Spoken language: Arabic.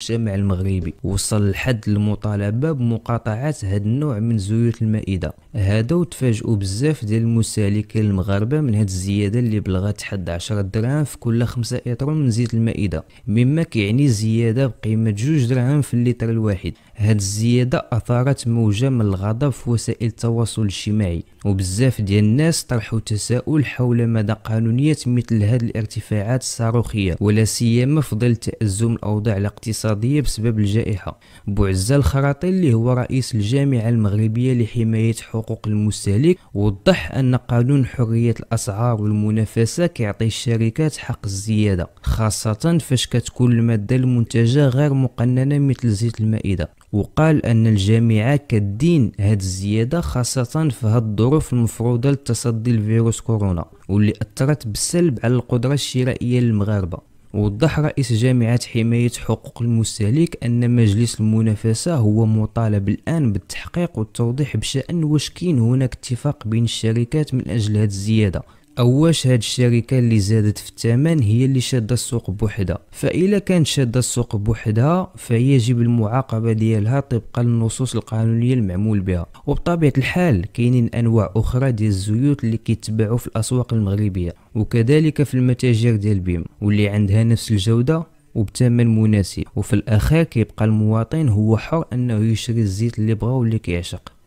المجتمع المغربي وصل لحد المطالبة بمقاطعة هاد النوع من زيوت المائدة هذا وتفاجئوا بزاف ديال المسالكين المغاربة من هاد الزيادة اللي بلغت حد 10 دراهم في كل 5 اطرون من زيت المائدة مما كيعني زيادة بقيمة 2 دراهم في اللتر الواحد هاد الزيادة أثارت موجة من الغضب في وسائل التواصل الاجتماعي وبزاف ديال الناس طرحوا تساؤل حول مدى قانونية مثل هاد الارتفاعات الصاروخية ولا سيما في ظل تأزم الأوضاع الاقتصادية بسبب الجائحة بوعزة الخراطي اللي هو رئيس الجامعة المغربية لحماية حقوق المستهلك وضح أن قانون حرية الأسعار والمنافسة كيعطي الشركات حق الزيادة خاصة فاش كتكون المادة المنتجة غير مقننة مثل زيت المائدة وقال أن الجامعة كدين هاد الزيادة خاصة في هاد الظروف المفروضة لتصدي لفيروس كورونا واللي أثرت بالسلب على القدرة الشرائية للمغاربة وضح رئيس جامعة حماية حقوق المستهلك أن مجلس المنافسة هو مطالب الآن بالتحقيق والتوضيح بشأن واش كاين هناك اتفاق بين الشركات من أجل هذه الزيادة او واش هاد الشركه اللي زادت في الثمن هي اللي شاده السوق بوحدها فإلا كانت شاده السوق بوحدها فيجب المعاقبه ديالها طبقا للنصوص القانونيه المعمول بها وبطبيعه الحال كاينين انواع اخرى ديال الزيوت اللي كيتباعوا في الاسواق المغربيه وكذلك في المتاجر ديال البيم واللي عندها نفس الجوده وبثمن مناسب وفي الاخير كيبقى المواطن هو حر انه يشري الزيت اللي بغا واللي كيعشق